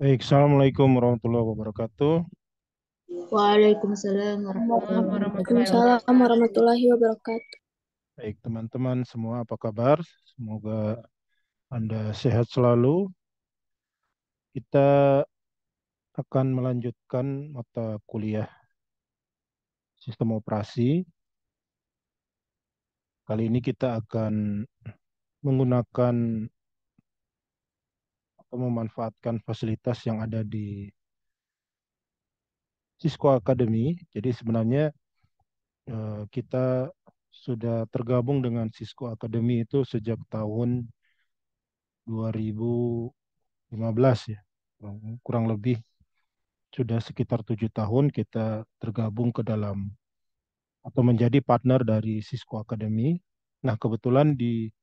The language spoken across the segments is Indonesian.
Baik, Assalamualaikum warahmatullahi wabarakatuh. Waalaikumsalam warahmatullahi wabarakatuh. Baik, teman-teman semua apa kabar? Semoga Anda sehat selalu. Kita akan melanjutkan mata kuliah sistem operasi. Kali ini kita akan menggunakan atau memanfaatkan fasilitas yang ada di Cisco Academy. Jadi sebenarnya eh, kita sudah tergabung dengan Cisco Academy itu sejak tahun 2015 ya kurang lebih sudah sekitar tujuh tahun kita tergabung ke dalam atau menjadi partner dari Cisco Academy. Nah kebetulan di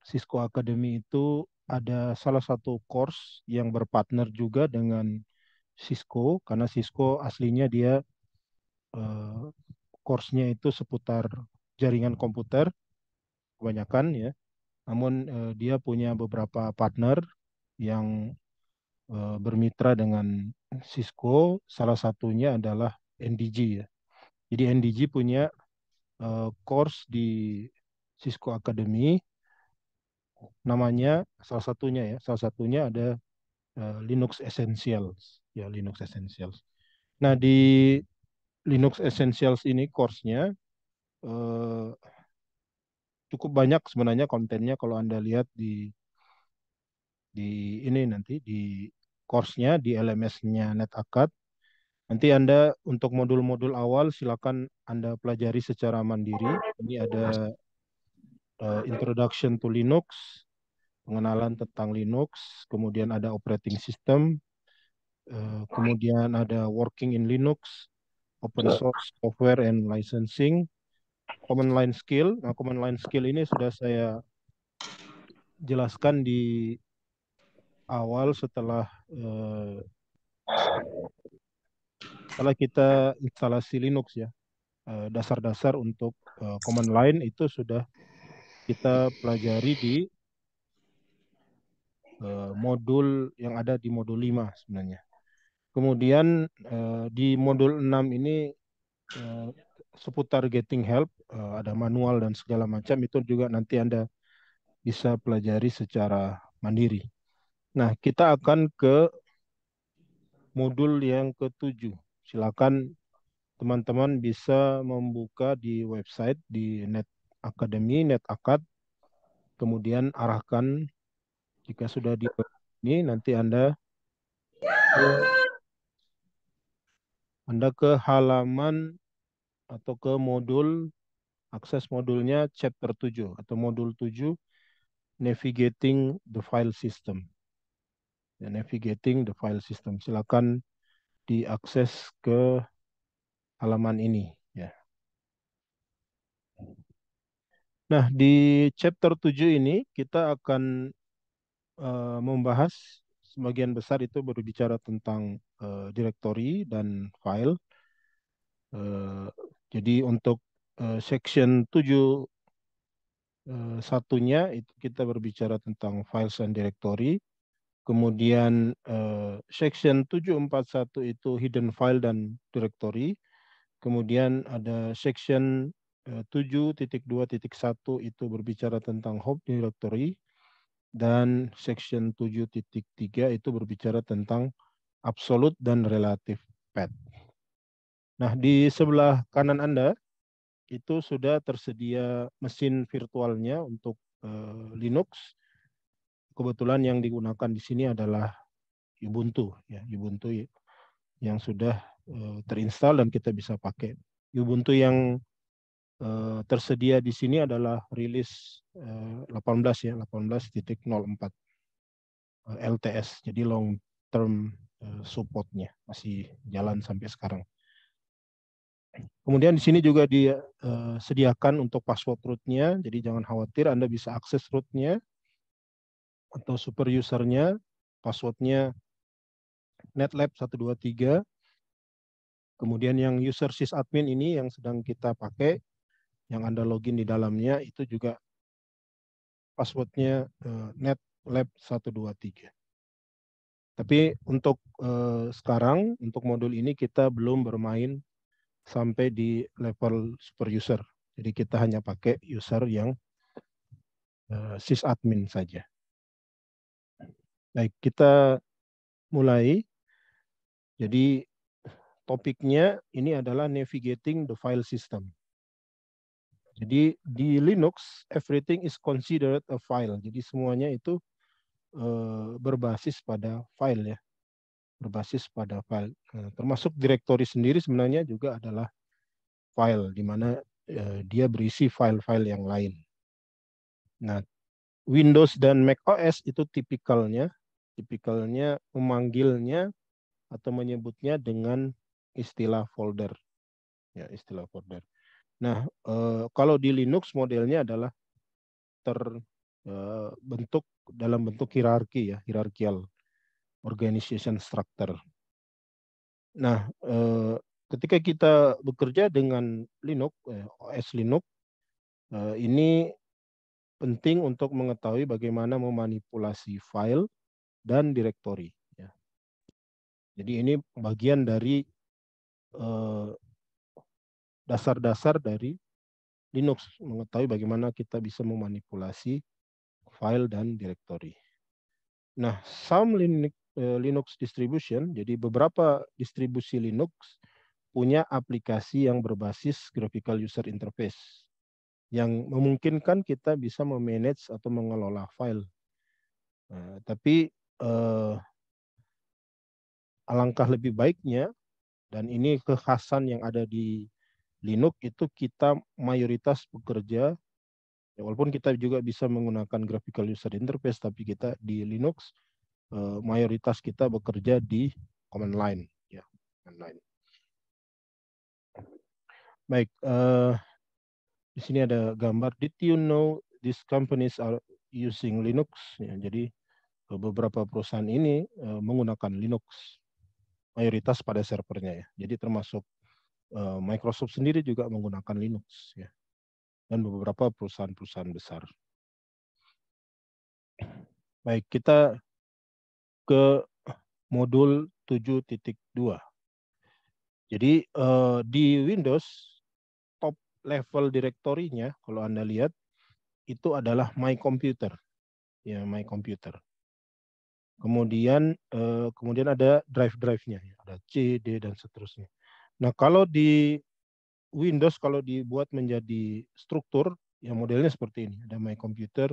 Cisco Academy itu ada salah satu course yang berpartner juga dengan Cisco karena Cisco aslinya dia uh, course-nya itu seputar jaringan komputer kebanyakan ya. Namun uh, dia punya beberapa partner yang uh, bermitra dengan Cisco, salah satunya adalah NDG ya. Jadi NDG punya uh, course di Cisco Academy namanya salah satunya ya salah satunya ada uh, Linux Essentials ya Linux Essentials. Nah di Linux Essentials ini course-nya uh, cukup banyak sebenarnya kontennya kalau anda lihat di di ini nanti di course-nya di LMS-nya NetAcad. Nanti Anda untuk modul-modul awal silakan Anda pelajari secara mandiri. Ini ada uh, introduction to Linux, pengenalan tentang Linux, kemudian ada operating system, uh, kemudian ada working in Linux, open source software and licensing, command line skill. Nah, command line skill ini sudah saya jelaskan di awal setelah uh, setelah kita instalasi Linux ya. Dasar-dasar untuk uh, command line itu sudah kita pelajari di uh, modul yang ada di modul 5 sebenarnya. Kemudian uh, di modul 6 ini uh, seputar getting help, uh, ada manual dan segala macam itu juga nanti Anda bisa pelajari secara mandiri. Nah, kita akan ke modul yang ketujuh. Silakan teman-teman bisa membuka di website di net Akademi Net Akad, kemudian arahkan jika sudah di ini nanti Anda ke, Anda ke halaman atau ke modul akses modulnya chapter 7 atau modul 7 navigating the file system. Ya, navigating the file system. Silakan diakses ke halaman ini. Nah, di chapter 7 ini kita akan uh, membahas sebagian besar itu berbicara tentang uh, eh, directory dan file. Uh, jadi untuk uh, section 7 uh, satunya itu kita berbicara tentang files and directory. Kemudian uh, section 741 itu hidden file dan directory. Kemudian ada section 7.2.1 eh, itu berbicara tentang Home Directory dan section 7.3 itu berbicara tentang absolute dan relative path. Nah, di sebelah kanan Anda itu sudah tersedia mesin virtualnya untuk uh, Linux. Kebetulan yang digunakan di sini adalah Ubuntu ya, Ubuntu yang sudah uh, terinstall dan kita bisa pakai. Ubuntu yang eh, tersedia di sini adalah rilis eh, 18 ya 18.04 eh, LTS jadi long term eh, supportnya masih jalan sampai sekarang. Kemudian di sini juga disediakan eh, untuk password rootnya, jadi jangan khawatir Anda bisa akses rootnya atau super usernya, passwordnya netlab 123. Kemudian yang user sysadmin ini yang sedang kita pakai yang Anda login di dalamnya itu juga passwordnya uh, eh, netlab123. Tapi untuk uh, sekarang, untuk modul ini kita belum bermain sampai di level super user. Jadi kita hanya pakai user yang uh, sysadmin saja. Baik, kita mulai. Jadi topiknya ini adalah navigating the file system. Jadi di Linux everything is considered a file. Jadi semuanya itu eh, berbasis pada file ya. Berbasis pada file. Nah, termasuk direktori sendiri sebenarnya juga adalah file di mana eh, dia berisi file-file yang lain. Nah, Windows dan Mac OS itu tipikalnya tipikalnya memanggilnya atau menyebutnya dengan istilah folder. Ya, istilah folder. Nah, eh, kalau di Linux modelnya adalah terbentuk eh, dalam bentuk hierarki ya, hierarkial organization structure. Nah, eh, ketika kita bekerja dengan Linux, OS Linux, ini penting untuk mengetahui bagaimana memanipulasi file dan direktori. Ya. Jadi ini bagian dari dasar-dasar dari Linux, mengetahui bagaimana kita bisa memanipulasi file dan directory. Nah, some Linux, eh, Linux distribution, jadi beberapa distribusi Linux punya aplikasi yang berbasis graphical user interface yang memungkinkan kita bisa memanage atau mengelola file. Nah, tapi eh, alangkah lebih baiknya dan ini kekhasan yang ada di Linux itu kita mayoritas bekerja ya walaupun kita juga bisa menggunakan graphical user interface tapi kita di Linux eh, mayoritas kita bekerja di command line ya command line. Baik, uh, di sini ada gambar. Did you know these companies are using Linux? Ya, jadi eh, beberapa perusahaan ini uh, menggunakan Linux mayoritas pada servernya ya. Jadi termasuk Eh, Microsoft sendiri juga menggunakan Linux ya dan beberapa perusahaan-perusahaan besar. Baik, kita ke modul 7.2. Jadi eh, di Windows top level direktorinya kalau Anda lihat itu adalah My Computer. Ya, My Computer. Kemudian eh, kemudian ada drive-drive-nya, ya. ada C, D dan seterusnya. Nah, kalau di Windows kalau dibuat menjadi struktur, ya modelnya seperti ini. Ada My Computer,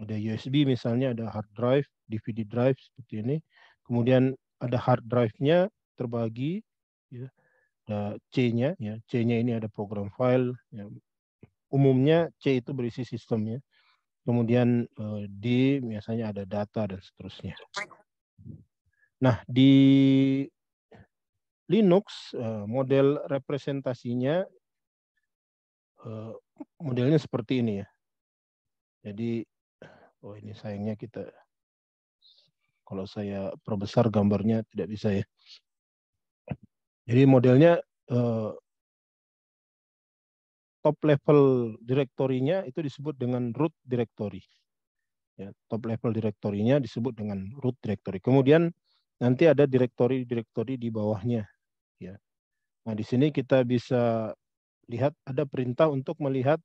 ada USB misalnya, ada hard drive, DVD drive seperti ini. Kemudian ada hard drive-nya terbagi, ya, ada C-nya, ya C-nya ini ada program file. Ya. Umumnya C itu berisi sistemnya. Kemudian eh, D biasanya ada data dan seterusnya. Nah di Linux eh, model representasinya eh, modelnya seperti ini ya. Jadi oh ini sayangnya kita kalau saya perbesar gambarnya tidak bisa ya. Jadi modelnya eh, top level direktorinya itu disebut dengan root directory. Ya, top level direktorinya disebut dengan root directory. Kemudian nanti ada direktori-direktori di bawahnya Nah, di sini kita bisa lihat ada perintah untuk melihat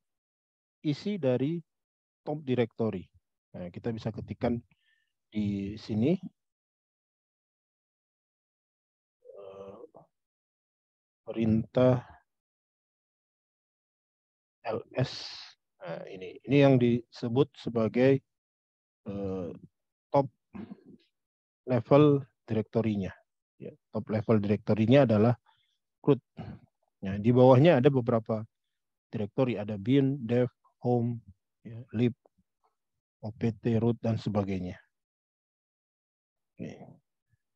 isi dari top directory. Nah, kita bisa ketikkan di sini. Eh, perintah ls. Nah, ini ini yang disebut sebagai eh, top level direktorinya. Ya, top level direktorinya adalah rekrut. Ya, di bawahnya ada beberapa direktori, ada BIN, DEV, HOME, ya, LIP, OPT, RUT, dan sebagainya.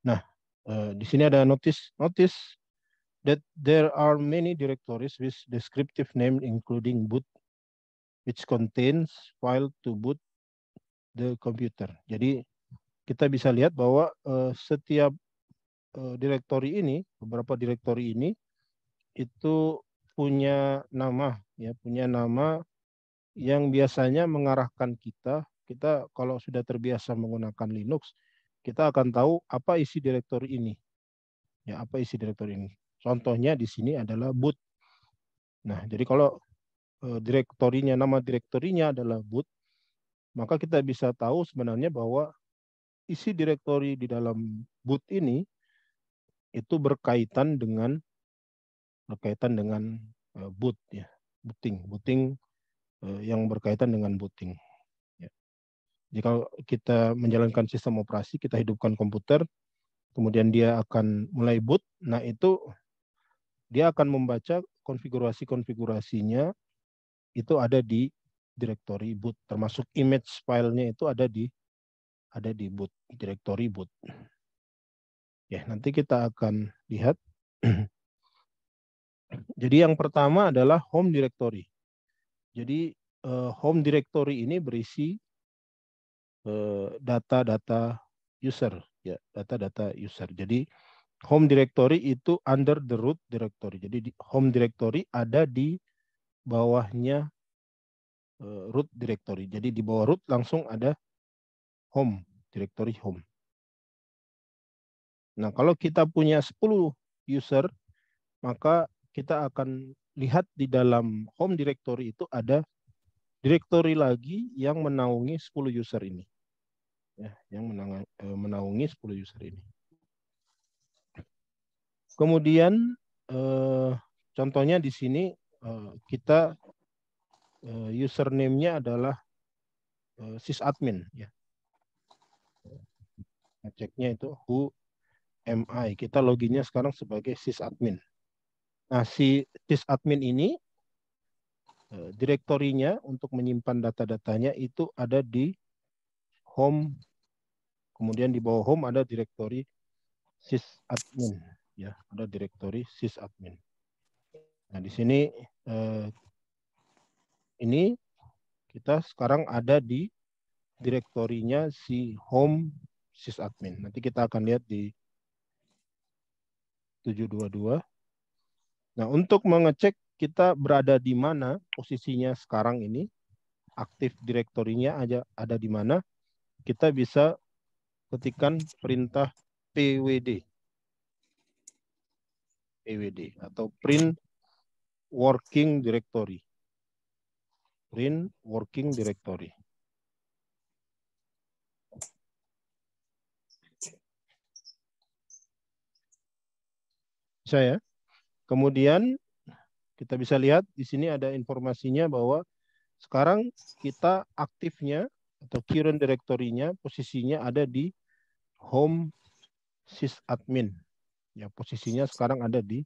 Nah, uh, di sini ada notice, notice that there are many directories with descriptive name including boot, which contains file to boot the computer. Jadi kita bisa lihat bahwa uh, setiap uh, direktori ini, beberapa direktori ini itu punya nama ya punya nama yang biasanya mengarahkan kita kita kalau sudah terbiasa menggunakan Linux kita akan tahu apa isi direktori ini ya apa isi direktori ini contohnya di sini adalah boot nah jadi kalau eh, direktorinya nama direktorinya adalah boot maka kita bisa tahu sebenarnya bahwa isi direktori di dalam boot ini itu berkaitan dengan berkaitan dengan eh, boot ya, booting, booting eh, yang berkaitan dengan booting. Ya. Jika kita menjalankan sistem operasi, kita hidupkan komputer, kemudian dia akan mulai boot. Nah itu dia akan membaca konfigurasi-konfigurasinya itu ada di direktori boot, termasuk image filenya itu ada di ada di boot, direktori boot. Ya, nanti kita akan lihat Jadi yang pertama adalah home directory. Jadi eh, home directory ini berisi eh, data-data user, ya data-data user. Jadi home directory itu under the root directory. Jadi di home directory ada di bawahnya eh, root directory. Jadi di bawah root langsung ada home directory home. Nah, kalau kita punya 10 user, maka kita akan lihat di dalam home directory itu ada directory lagi yang menaungi 10 user ini. Ya, yang e, menaungi 10 user ini. Kemudian e, contohnya di sini e, kita username-nya adalah sysadmin ya. Ceknya itu who am I. Kita loginnya sekarang sebagai sysadmin. Nah, si sysadmin ini eh, direktorinya untuk menyimpan data-datanya itu ada di home kemudian di bawah home ada direktori sysadmin ya ada direktori sysadmin nah di sini eh, ini kita sekarang ada di direktorinya si home sysadmin nanti kita akan lihat di 722 Nah, untuk mengecek kita berada di mana posisinya sekarang ini, aktif direktorinya aja ada di mana, kita bisa ketikan perintah pwd. PWD atau print working directory. Print working directory. saya ya? Kemudian kita bisa lihat di sini ada informasinya bahwa sekarang kita aktifnya atau current directory-nya posisinya ada di home sysadmin. Ya, posisinya sekarang ada di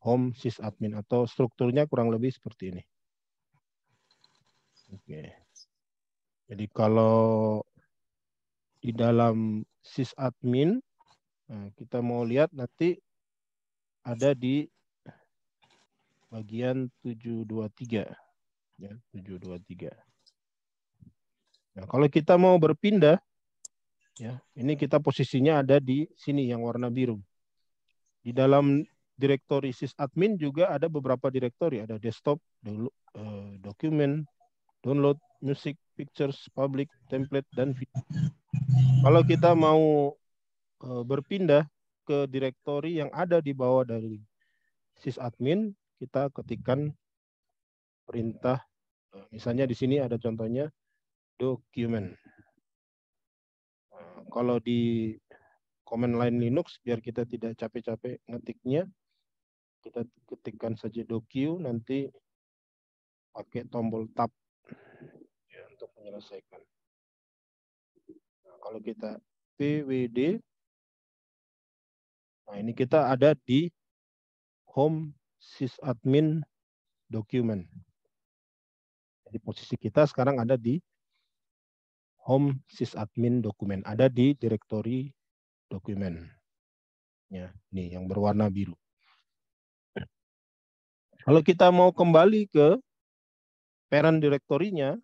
home sysadmin atau strukturnya kurang lebih seperti ini. Oke. Jadi kalau di dalam sysadmin nah, kita mau lihat nanti ada di bagian 723. Ya, 723. Nah, kalau kita mau berpindah, ya, ini kita posisinya ada di sini yang warna biru. Di dalam direktori sysadmin juga ada beberapa direktori, ada desktop, eh, dokumen, download, music, pictures, public, template, dan video. Kalau kita mau eh, berpindah ke direktori yang ada di bawah dari sysadmin, kita ketikkan perintah eh, misalnya di sini ada contohnya document eh, Kalau di command line Linux biar kita tidak capek-capek ngetiknya kita ketikkan saja docu nanti pakai tombol tab ya, untuk menyelesaikan. Nah, kalau kita pwd, nah ini kita ada di home sysadmin document. Jadi posisi kita sekarang ada di home sysadmin dokumen, ada di direktori dokumen. Ya, nih yang berwarna biru. Kalau kita mau kembali ke parent directory-nya,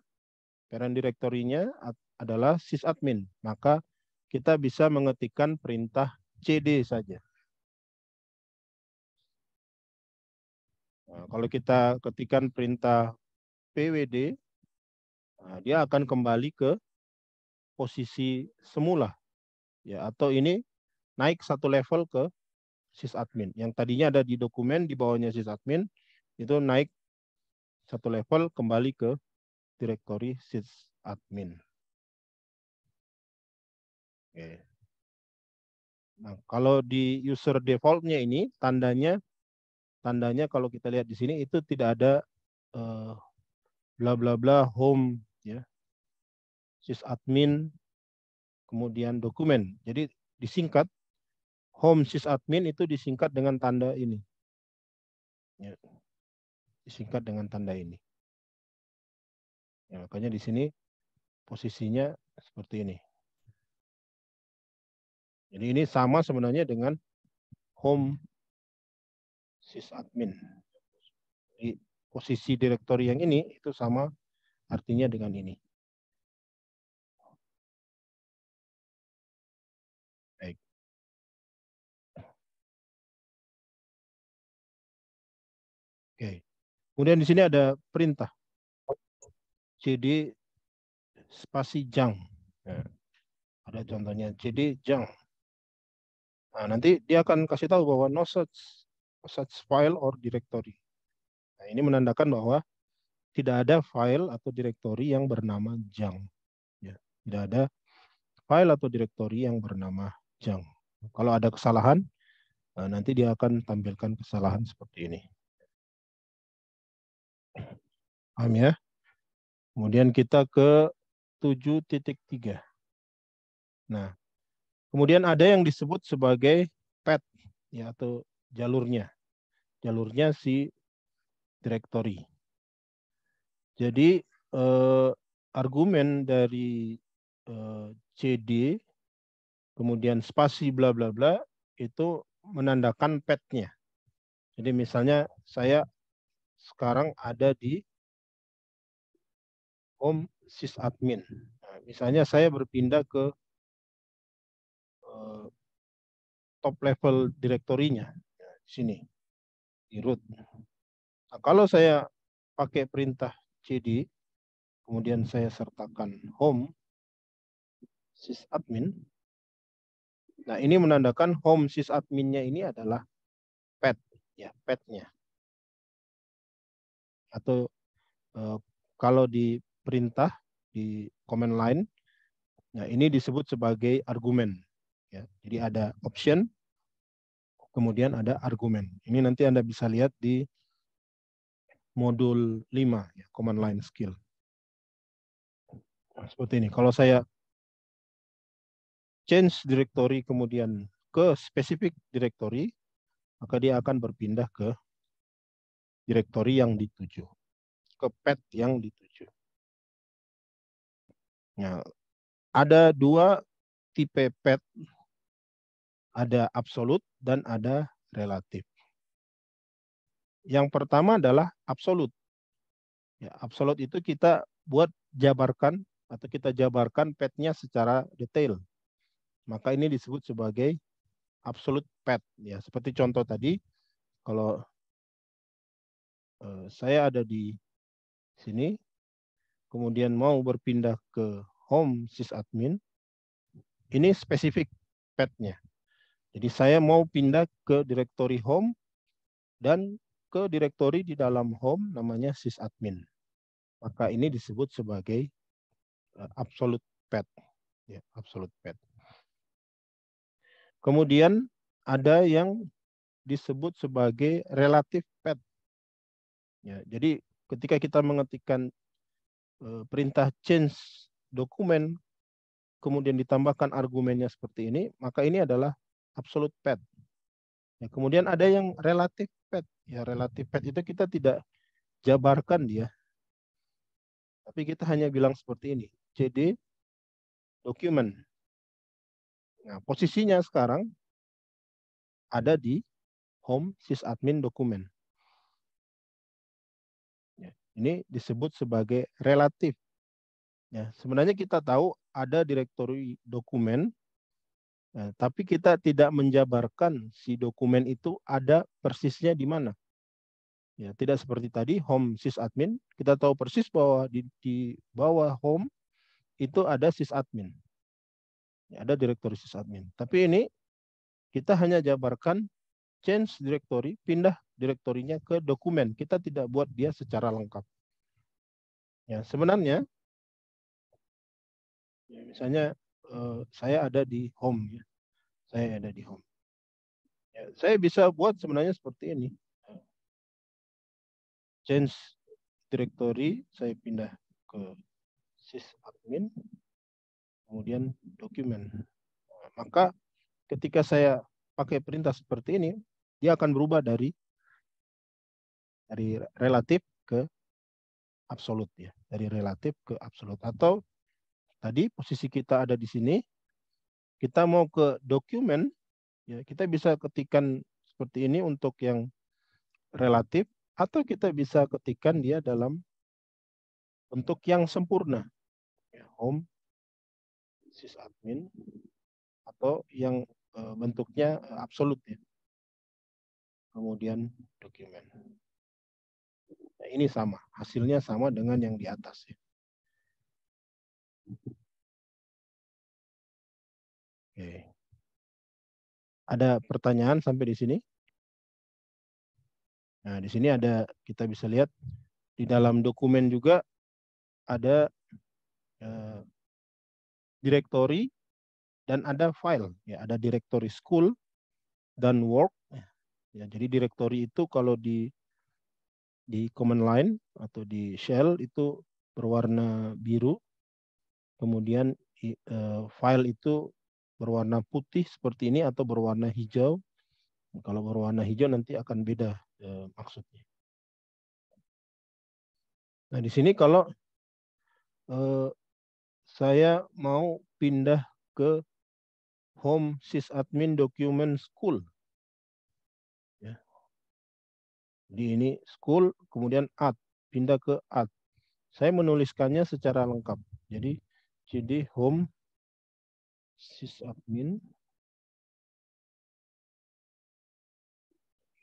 parent directory-nya adalah sysadmin, maka kita bisa mengetikkan perintah CD saja. Nah, kalau kita ketikkan perintah PWD, nah, eh, dia akan kembali ke posisi semula. ya Atau ini naik satu level ke sysadmin. Yang tadinya ada di dokumen, di bawahnya sysadmin, itu naik satu level kembali ke direktori sysadmin. Oke. Nah, kalau di user defaultnya ini, tandanya tandanya kalau kita lihat di sini itu tidak ada eh, bla bla bla home ya sysadmin kemudian dokumen jadi disingkat home sysadmin itu disingkat dengan tanda ini ya. disingkat dengan tanda ini ya, makanya di sini posisinya seperti ini jadi ini sama sebenarnya dengan home sysadmin. Jadi posisi direktori yang ini itu sama artinya dengan ini. Baik. Oke. Kemudian di sini ada perintah. CD spasi jang. Ya. ada contohnya CD jang. Nah, nanti dia akan kasih tahu bahwa no such such file or directory. Nah, ini menandakan bahwa tidak ada file atau directory yang bernama junk. Ya, tidak ada file atau directory yang bernama junk. Kalau ada kesalahan, eh, nanti dia akan tampilkan kesalahan seperti ini. Paham ya? Kemudian kita ke 7.3. Nah, kemudian ada yang disebut sebagai pet ya atau jalurnya. Jalurnya si directory. Jadi eh, argumen dari eh, CD kemudian spasi bla bla bla itu menandakan petnya. Jadi misalnya saya sekarang ada di home sysadmin. Nah, misalnya saya berpindah ke eh, top level direktorinya sini di root. Nah, kalau saya pakai perintah cd kemudian saya sertakan home sysadmin. Nah, ini menandakan home sysadminnya ini adalah pet ya, petnya. Atau e, kalau di perintah di command line Nah, ini disebut sebagai argumen. Ya, jadi ada option, kemudian ada argumen. Ini nanti Anda bisa lihat di modul 5, ya, command line skill. Seperti ini. Kalau saya change directory kemudian ke specific directory, maka dia akan berpindah ke directory yang dituju, ke path yang dituju. Nah, ada dua tipe path ada absolut dan ada relatif. Yang pertama adalah absolut. Ya, absolut itu kita buat jabarkan atau kita jabarkan petnya secara detail. Maka ini disebut sebagai absolut pet. Ya, seperti contoh tadi, kalau eh, saya ada di sini, kemudian mau berpindah ke home sysadmin, ini spesifik petnya. Jadi saya mau pindah ke directory home dan ke directory di dalam home namanya sysadmin. Maka ini disebut sebagai eh, absolute path. Ya, absolute path. Kemudian ada yang disebut sebagai relative path. Ya, jadi ketika kita mengetikkan eh, perintah change dokumen kemudian ditambahkan argumennya seperti ini, maka ini adalah absolute pad. Ya, kemudian ada yang relatif pad. Ya, relatif pad itu kita tidak jabarkan dia. Tapi kita hanya bilang seperti ini. CD document. Nah, posisinya sekarang ada di home sysadmin document. Ya, ini disebut sebagai relatif. Ya, sebenarnya kita tahu ada direktori dokumen Nah, tapi kita tidak menjabarkan si dokumen itu ada persisnya di mana. Ya, tidak seperti tadi home sysadmin, kita tahu persis bahwa di, di bawah home itu ada sysadmin. Ya, ada direktori sysadmin. Tapi ini kita hanya jabarkan change directory, pindah direktorinya ke dokumen. Kita tidak buat dia secara lengkap. Ya, sebenarnya ya misalnya Eh, saya ada di home ya. Saya ada di home. Ya, saya bisa buat sebenarnya seperti ini. Change directory, saya pindah ke sysadmin, kemudian dokumen. Maka ketika saya pakai perintah seperti ini, dia akan berubah dari dari relatif ke absolut ya, dari relatif ke absolut atau Tadi posisi kita ada di sini. Kita mau ke dokumen, ya kita bisa ketikkan seperti ini untuk yang relatif atau kita bisa ketikkan dia dalam bentuk yang sempurna. Ya, home sysadmin atau yang eh, bentuknya eh, absolut ya. Kemudian dokumen. Nah, ini sama, hasilnya sama dengan yang di atas ya. Oke. Ada pertanyaan sampai di sini? Nah, di sini ada kita bisa lihat di dalam dokumen juga ada eh, direktori dan ada file ya, ada directory school dan work. Ya, ya jadi directory itu kalau di di command line atau di shell itu berwarna biru kemudian eh, file itu berwarna putih seperti ini atau berwarna hijau. Kalau berwarna hijau nanti akan beda eh, maksudnya. Nah, di sini kalau eh, saya mau pindah ke home sysadmin document school. Ya. Di ini school, kemudian add. pindah ke add. Saya menuliskannya secara lengkap. Jadi cd home sysadmin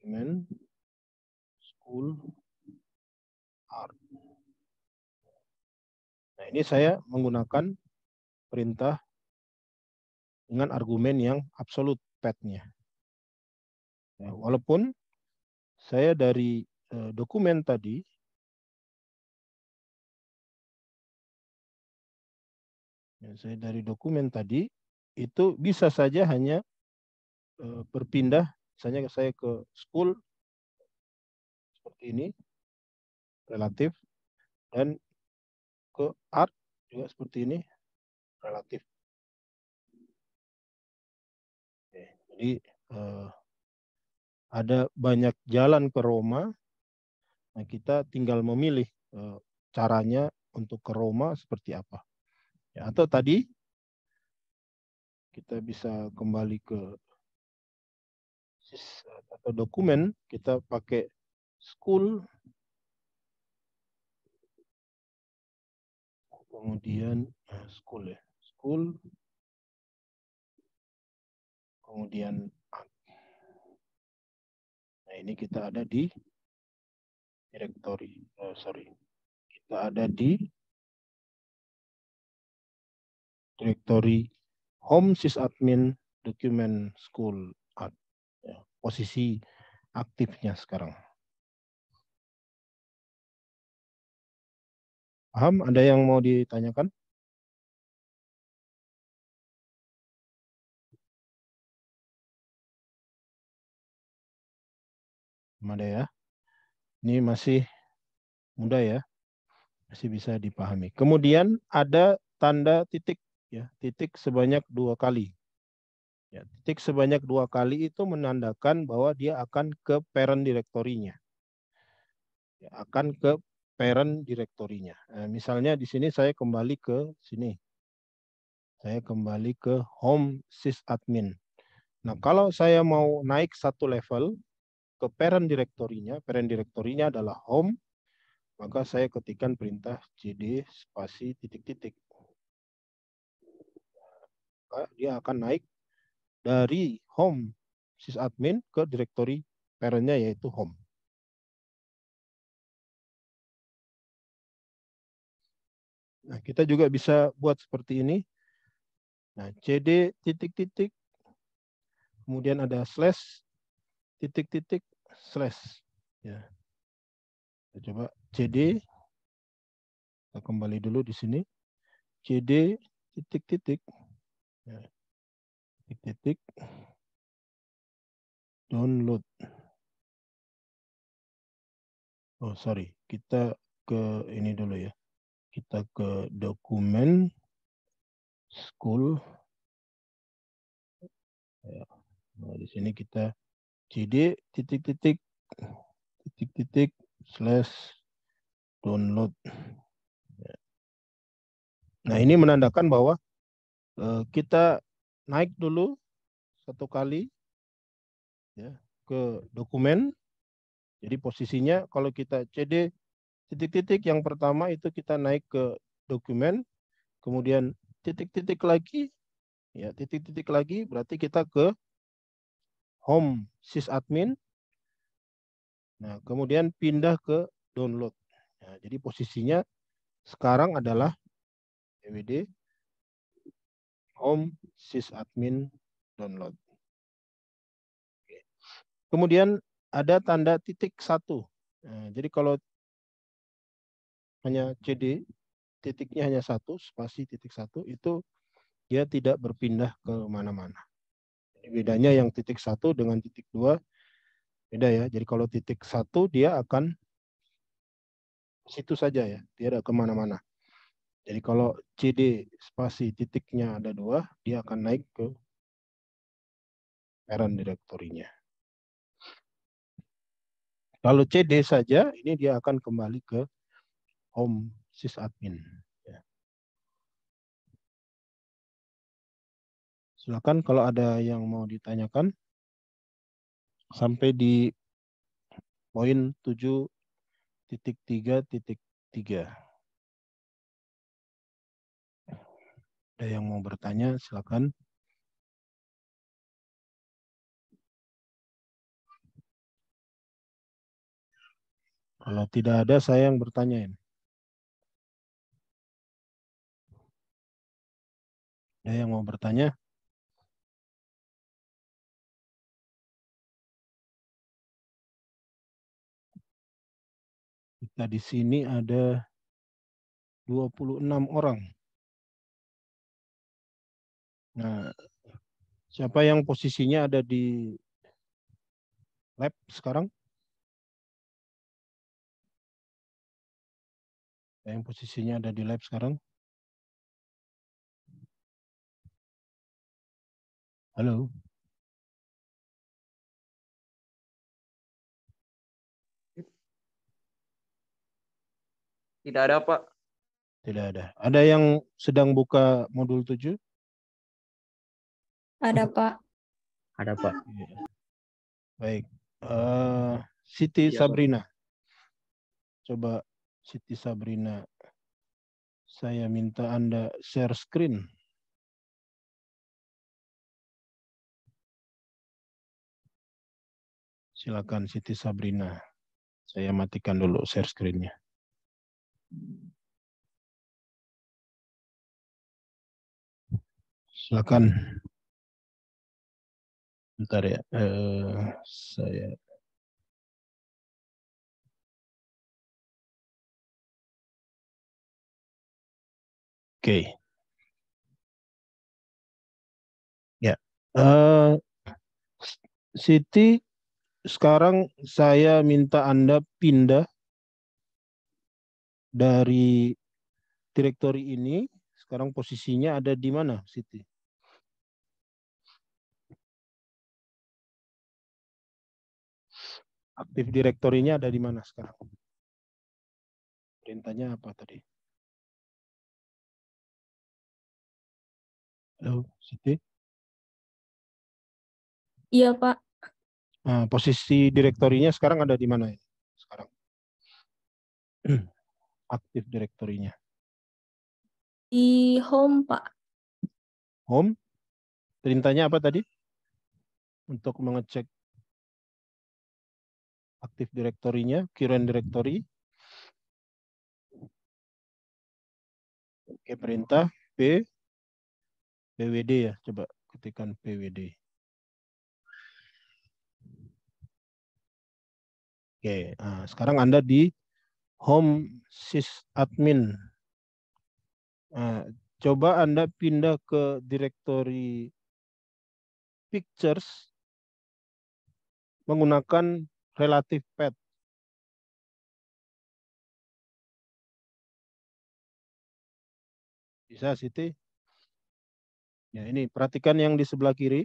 men school r. Nah, ini saya menggunakan perintah dengan argumen yang absolut petnya Nah, walaupun saya dari eh, dokumen tadi ya, saya dari dokumen tadi itu bisa saja hanya e, berpindah misalnya saya ke school seperti ini relatif dan ke art juga seperti ini relatif Oke, jadi e, ada banyak jalan ke Roma nah kita tinggal memilih e, caranya untuk ke Roma seperti apa Ya, atau tadi kita bisa kembali ke atau dokumen kita pakai school kemudian eh, school ya school kemudian nah ini kita ada di directory oh, sorry kita ada di directory home sysadmin document school at ya, posisi aktifnya sekarang. Paham? Ada yang mau ditanyakan? Ada ya. Ini masih mudah ya. Masih bisa dipahami. Kemudian ada tanda titik ya titik sebanyak dua kali ya, titik sebanyak dua kali itu menandakan bahwa dia akan ke parent direktorinya ya, akan ke parent direktorinya nah, misalnya di sini saya kembali ke sini saya kembali ke home sysadmin nah hmm. kalau saya mau naik satu level ke parent direktorinya parent direktorinya adalah home maka saya ketikkan perintah cd spasi titik-titik maka dia akan naik dari home sysadmin ke direktori parentnya yaitu home. Nah, kita juga bisa buat seperti ini. Nah, cd titik-titik, kemudian ada slash, titik-titik, slash. Ya. Kita coba cd, kita kembali dulu di sini, cd titik-titik, titik-titik download oh sorry kita ke ini dulu ya kita ke dokumen school ya. nah, di sini kita cd titik-titik titik-titik slash download ya. nah ini menandakan bahwa Eh, kita naik dulu satu kali ya ke dokumen. Jadi posisinya kalau kita CD titik-titik yang pertama itu kita naik ke dokumen, kemudian titik-titik lagi ya titik-titik lagi berarti kita ke home sysadmin. Nah, kemudian pindah ke download. Nah, jadi posisinya sekarang adalah DVD home sysadmin download. Kemudian ada tanda titik satu. Nah, jadi kalau hanya CD, titiknya hanya satu, spasi titik satu, itu dia tidak berpindah ke mana-mana. Bedanya yang titik satu dengan titik dua beda ya. Jadi kalau titik satu dia akan situ saja ya, tidak kemana-mana. Jadi kalau CD spasi titiknya ada dua, dia akan naik ke parent direktorinya. Kalau CD saja, ini dia akan kembali ke home sysadmin. Ya. Silakan kalau ada yang mau ditanyakan sampai di poin 7.3.3. Ada yang mau bertanya, silakan. Kalau tidak ada, saya yang bertanya ini. Ada yang mau bertanya? Kita di sini ada 26 orang. Nah, siapa yang posisinya ada di lab sekarang? Yang posisinya ada di lab sekarang? Halo. Tidak ada, Pak. Tidak ada. Ada yang sedang buka modul 7? Ada Pak. Ada Pak. Iya. Baik. Uh, Siti ya, Sabrina. Coba Siti Sabrina. Saya minta Anda share screen. Silakan Siti Sabrina. Saya matikan dulu share screen-nya. Silakan. Bentar ya, uh, saya Oke. Okay. Ya. Uh, Siti, sekarang saya minta Anda pindah dari direktori ini. Sekarang posisinya ada di mana, Siti? aktif direktorinya ada di mana sekarang? Perintahnya apa tadi? Halo, Siti? Iya, Pak. Nah, posisi direktorinya sekarang ada di mana ya? Sekarang. aktif direktorinya. Di home, Pak. Home? Perintahnya apa tadi? Untuk mengecek aktif direktorinya, current direktori Oke, perintah P PWD ya, coba ketikkan PWD. Oke, nah, sekarang Anda di home sysadmin. Nah, coba Anda pindah ke direktori pictures menggunakan relatif pet. Bisa Siti? Ya, ini perhatikan yang di sebelah kiri.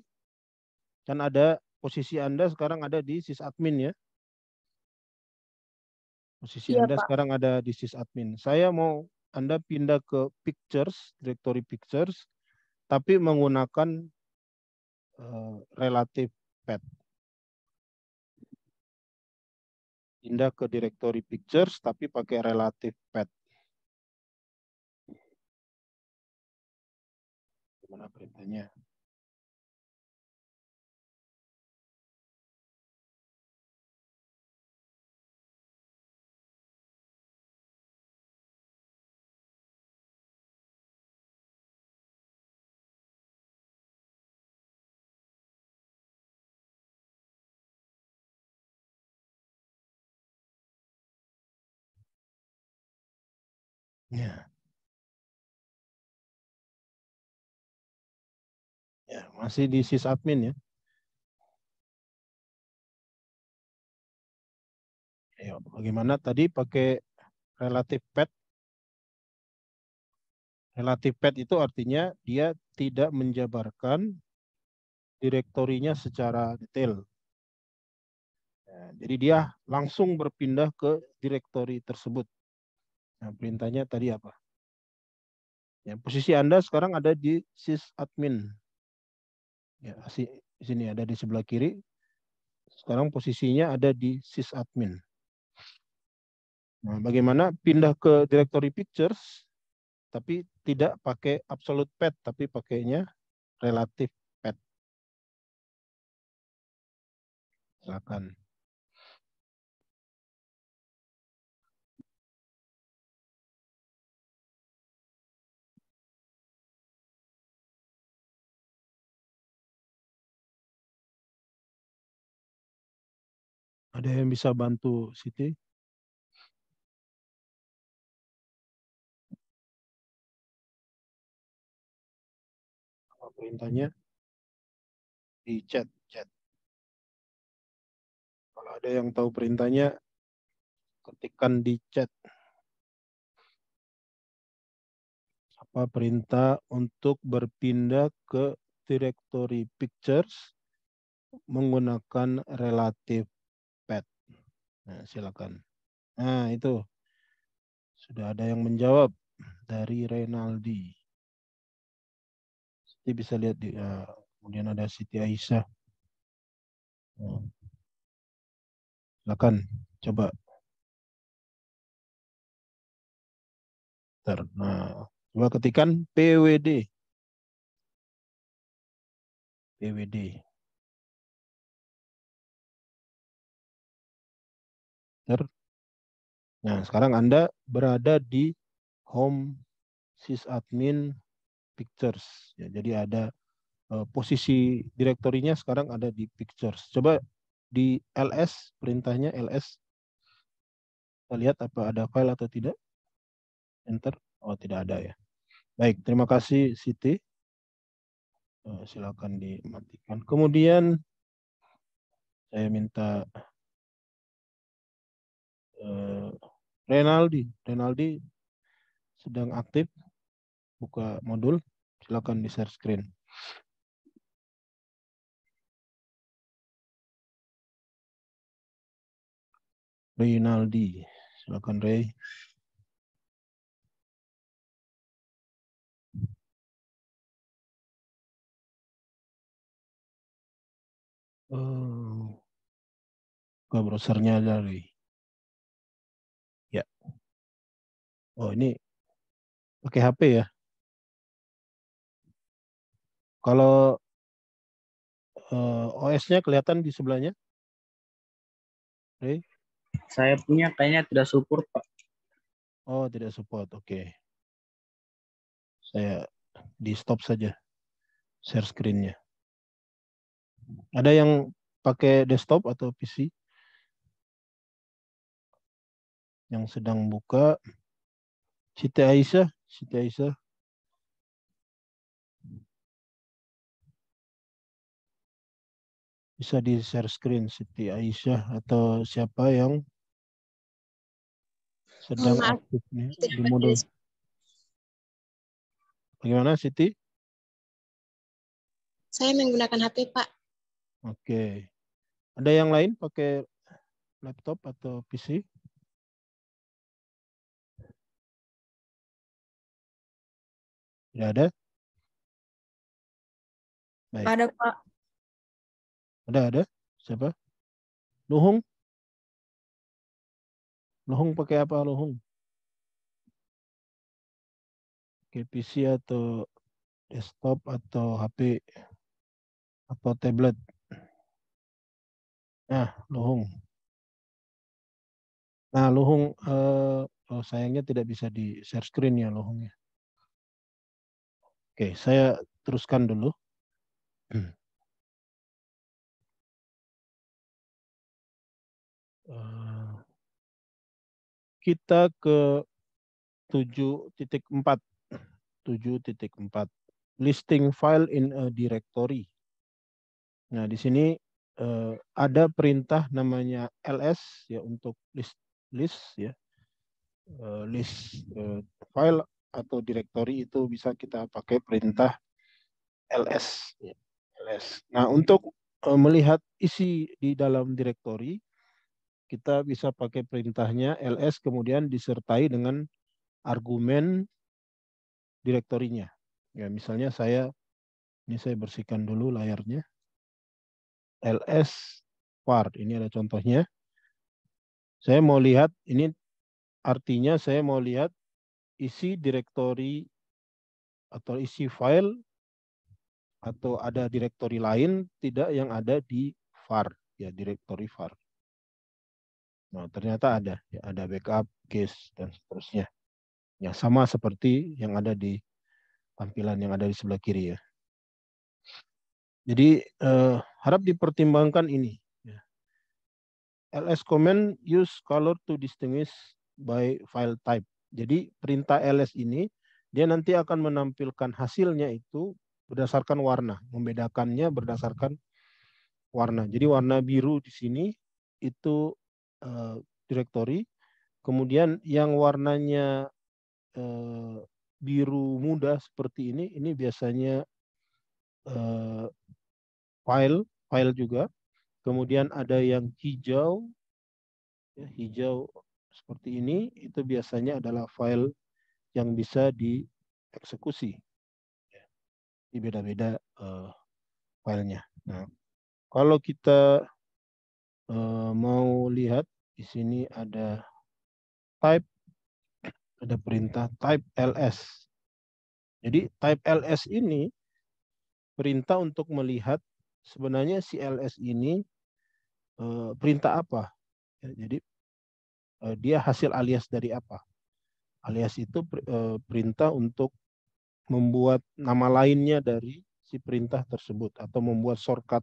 Kan ada posisi Anda sekarang ada di admin ya. Posisi iya, Anda Pak. sekarang ada di admin Saya mau Anda pindah ke pictures, directory pictures, tapi menggunakan uh, eh, relatif pet. pindah ke directory pictures tapi pakai relative path. Gimana perintahnya? Iya. Ya, masih di admin ya. Ayo, bagaimana tadi pakai relatif pet? Relatif pet itu artinya dia tidak menjabarkan direktorinya secara detail. Nah, jadi dia langsung berpindah ke direktori tersebut. Nah, perintahnya tadi apa? Ya, posisi Anda sekarang ada di sysadmin. Ya, sini ada di sebelah kiri. Sekarang posisinya ada di sysadmin. Nah, bagaimana pindah ke directory pictures tapi tidak pakai absolute path tapi pakainya relatif path. Silakan. Ada yang bisa bantu Siti? Apa perintahnya? Di chat, chat. Kalau ada yang tahu perintahnya, ketikkan di chat. Apa perintah untuk berpindah ke directory pictures menggunakan relatif Nah, silakan. Nah, itu. Sudah ada yang menjawab dari Renaldi. Siti bisa lihat di uh, kemudian ada Siti Aisyah. Hmm. Silakan coba. Bentar. Nah, coba ketikan PWD. PWD. Nah, sekarang Anda berada di home sysadmin pictures. Ya, jadi ada uh, posisi direktorinya sekarang ada di pictures. Coba di ls, perintahnya ls. Kita lihat apa ada file atau tidak. Enter. Oh, tidak ada ya. Baik, terima kasih Siti. Eh, silakan dimatikan. Kemudian saya minta Eh, Renaldi. Renaldi sedang aktif buka modul. Silakan di share screen. Renaldi. Silakan Ray. Oh, buka browsernya dari. Oh ini pakai HP ya. Kalau uh, eh, OS-nya kelihatan di sebelahnya? Oke. Saya punya kayaknya tidak support Pak. Oh tidak support, oke. Okay. Saya di stop saja share screen-nya. Ada yang pakai desktop atau PC? Yang sedang buka. Siti Aisyah, Siti Aisyah. Bisa di share screen Siti Aisyah atau siapa yang sedang aktif nih di modul. Bagaimana Siti? Saya menggunakan HP Pak. Oke. Ada yang lain pakai laptop atau PC? Tidak ada? Baik. Ada Pak. Ada ada? Siapa? Luhung? Luhung pakai apa Luhung? Pakai PC atau desktop atau HP atau tablet? Nah, Luhung. Nah, Luhung, eh, oh, sayangnya tidak bisa di share screen ya Luhung ya. Oke, saya teruskan dulu. Hmm. Eh, kita ke 7.4. 7.4. Listing file in a directory. Nah, di sini eh, ada perintah namanya ls ya untuk list list ya. Uh, list uh, file atau direktori itu bisa kita pakai perintah ls. Iya. ls. Nah, untuk eh, melihat isi di dalam direktori, kita bisa pakai perintahnya ls kemudian disertai dengan argumen direktorinya. Ya, misalnya saya ini saya bersihkan dulu layarnya. ls var ini ada contohnya. Saya mau lihat ini artinya saya mau lihat isi direktori atau isi file atau ada direktori lain tidak yang ada di var ya direktori var. Nah, ternyata ada ya, ada backup case dan seterusnya. Ya sama seperti yang ada di tampilan yang ada di sebelah kiri ya. Jadi eh, harap dipertimbangkan ini. Ya. LS command use color to distinguish by file type. Jadi perintah ls ini dia nanti akan menampilkan hasilnya itu berdasarkan warna, membedakannya berdasarkan warna. Jadi warna biru di sini itu uh, direktori, kemudian yang warnanya uh, biru muda seperti ini, ini biasanya uh, eh, file, file juga. Kemudian ada yang hijau, ya, hijau seperti ini itu biasanya adalah file yang bisa dieksekusi di beda-beda uh, filenya. Nah, kalau kita uh, mau lihat di sini ada type, ada perintah type ls. Jadi type ls ini perintah untuk melihat sebenarnya si ls ini uh, perintah apa. Ya, jadi Eh, dia hasil alias dari apa? Alias itu eh, perintah untuk membuat nama lainnya dari si perintah tersebut atau membuat shortcut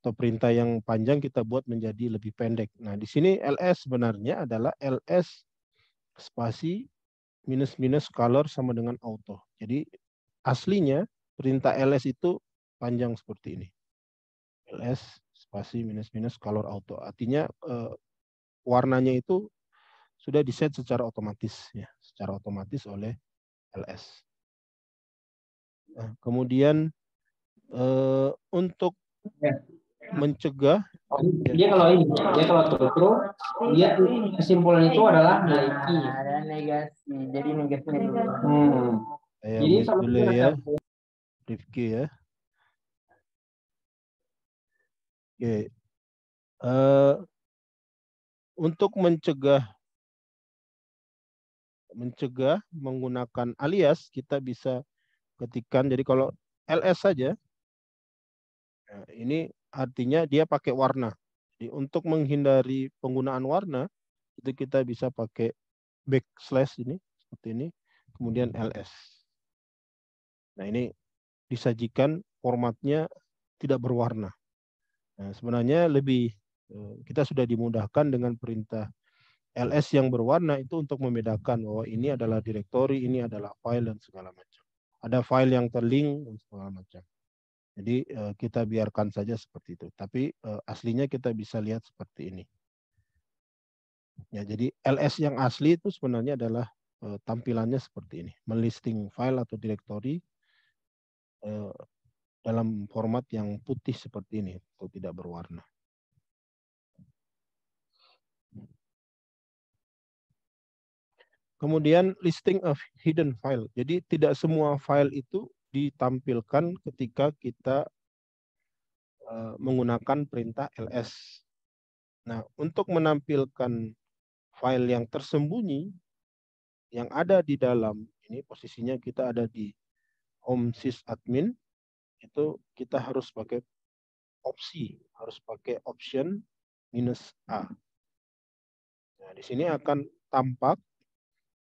atau perintah yang panjang kita buat menjadi lebih pendek. Nah, di sini ls sebenarnya adalah ls spasi minus minus color sama dengan auto. Jadi aslinya perintah ls itu panjang seperti ini. ls spasi minus minus color auto. Artinya eh, warnanya itu sudah di-set secara otomatis ya, secara otomatis oleh LS. Nah, kemudian eh, untuk ya. mencegah dia kalau ini dia kalau true dia kesimpulan itu adalah negatif. ada negatif, jadi negatifnya dulu hmm. Ya, jadi ya Rifki ya oke okay. uh, eh, untuk mencegah mencegah menggunakan alias kita bisa ketikan jadi kalau ls saja ya, ini artinya dia pakai warna jadi untuk menghindari penggunaan warna itu kita bisa pakai backslash ini seperti ini kemudian ls nah ini disajikan formatnya tidak berwarna nah sebenarnya lebih Eh, kita sudah dimudahkan dengan perintah LS yang berwarna itu untuk membedakan bahwa ini adalah direktori, ini adalah file dan segala macam. Ada file yang terlink dan segala macam. Jadi eh, kita biarkan saja seperti itu. Tapi eh, aslinya kita bisa lihat seperti ini. Ya, jadi LS yang asli itu sebenarnya adalah tampilannya seperti ini, melisting file atau direktori dalam format yang putih seperti ini atau tidak berwarna. Kemudian listing of hidden file. Jadi tidak semua file itu ditampilkan ketika kita eh, menggunakan perintah ls. Nah, untuk menampilkan file yang tersembunyi yang ada di dalam ini posisinya kita ada di home admin itu kita harus pakai opsi, harus pakai option minus A. Nah, di sini akan tampak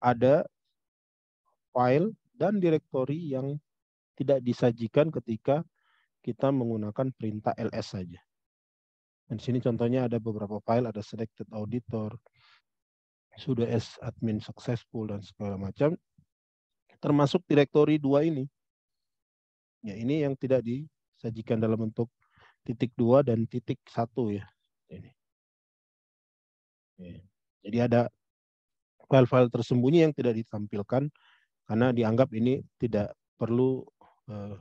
ada file dan direktori yang tidak disajikan ketika kita menggunakan perintah ls saja. Dan sini contohnya ada beberapa file, ada selected auditor, sudo S admin successful dan segala macam. Termasuk direktori dua ini. Ya, ini yang tidak disajikan dalam bentuk titik dua dan titik satu ya. Ini. Jadi ada file-file tersembunyi yang tidak ditampilkan karena dianggap ini tidak perlu eh,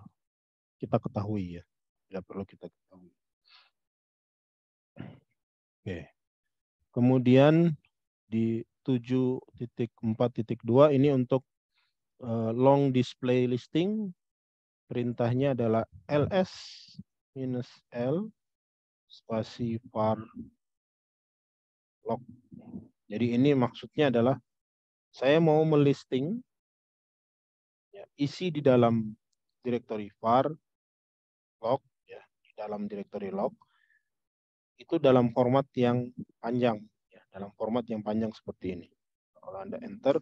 kita ketahui ya tidak perlu kita ketahui oke kemudian di 7.4.2 ini untuk eh, long display listing perintahnya adalah ls minus l spasi var log jadi ini maksudnya adalah saya mau melisting ya, isi di dalam directory var log ya, di dalam directory log itu dalam format yang panjang ya, dalam format yang panjang seperti ini. Kalau Anda enter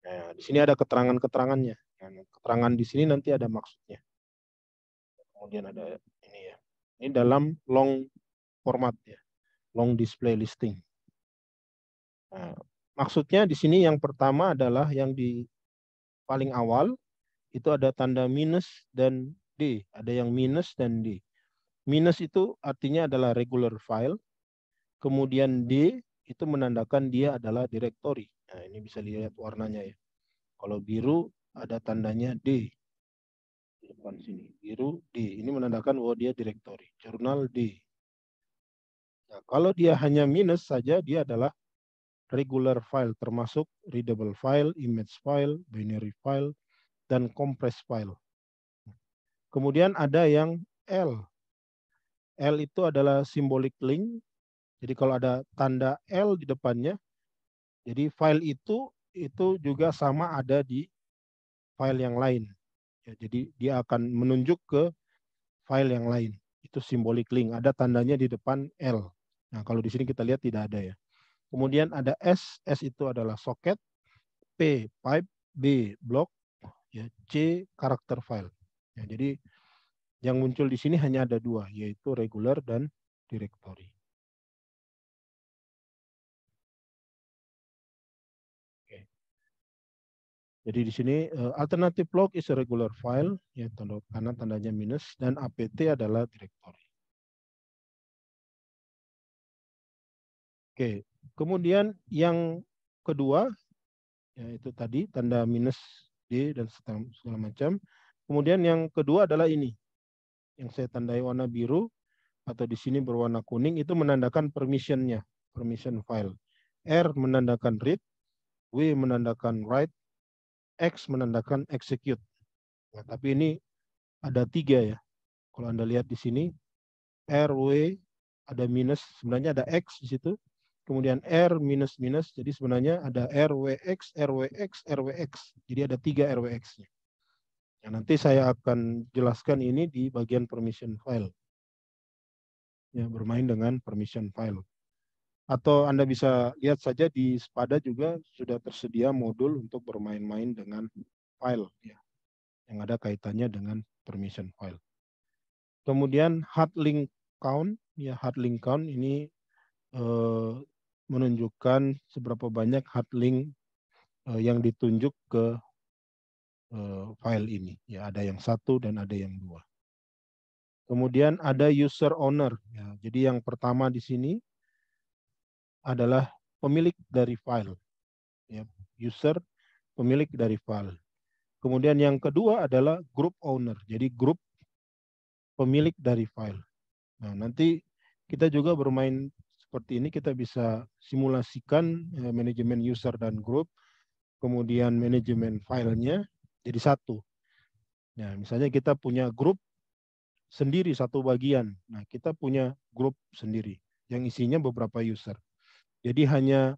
ya, di sini ada keterangan-keterangannya. Ya, keterangan di sini nanti ada maksudnya. Kemudian ada ini ya. Ini dalam long format ya. Long display listing. Hmm. Nah, maksudnya di sini yang pertama adalah yang di paling awal itu ada tanda minus dan D. Ada yang minus dan D. Minus itu artinya adalah regular file. Kemudian D itu menandakan dia adalah directory. Nah, ini bisa dilihat warnanya ya. Kalau biru ada tandanya D. Di depan sini. Biru D. Ini menandakan bahwa oh, dia directory. Jurnal D. Nah, kalau dia hanya minus saja, dia adalah regular file termasuk readable file, image file, binary file, dan compressed file. Kemudian ada yang L. L itu adalah symbolic link. Jadi kalau ada tanda L di depannya, jadi file itu itu juga sama ada di file yang lain. Ya, jadi dia akan menunjuk ke file yang lain. Itu symbolic link. Ada tandanya di depan L. Nah kalau di sini kita lihat tidak ada ya. Kemudian ada S, S itu adalah soket, P pipe, B block, ya, C karakter file. Ya, jadi yang muncul di sini hanya ada dua, yaitu regular dan directory. Oke. Jadi di sini eh, alternatif block is a regular file, ya tanda kanan tandanya minus dan apt adalah directory. Oke, Kemudian yang kedua, yaitu tadi tanda minus D dan segala macam. Kemudian yang kedua adalah ini. Yang saya tandai warna biru atau di sini berwarna kuning itu menandakan permissionnya, permission file. R menandakan read, W menandakan write, X menandakan execute. Nah, tapi ini ada tiga ya. Kalau Anda lihat di sini, R, W, ada minus, sebenarnya ada X di situ, kemudian R minus minus, jadi sebenarnya ada RWX, RWX, RWX. Jadi ada tiga RWX-nya. nanti saya akan jelaskan ini di bagian permission file. Ya, bermain dengan permission file. Atau Anda bisa lihat saja di Spada juga sudah tersedia modul untuk bermain-main dengan file ya, yang ada kaitannya dengan permission file. Kemudian hard link count, ya hard link count ini eh, menunjukkan seberapa banyak hard link eh, yang ditunjuk ke eh, file ini. Ya, ada yang satu dan ada yang dua. Kemudian ada user owner. Ya, jadi yang pertama di sini adalah pemilik dari file. Ya, user pemilik dari file. Kemudian yang kedua adalah group owner. Jadi grup pemilik dari file. Nah, nanti kita juga bermain seperti ini kita bisa simulasikan eh, manajemen user dan grup, kemudian manajemen filenya jadi satu. Nah, misalnya kita punya grup sendiri satu bagian. Nah, kita punya grup sendiri yang isinya beberapa user. Jadi hanya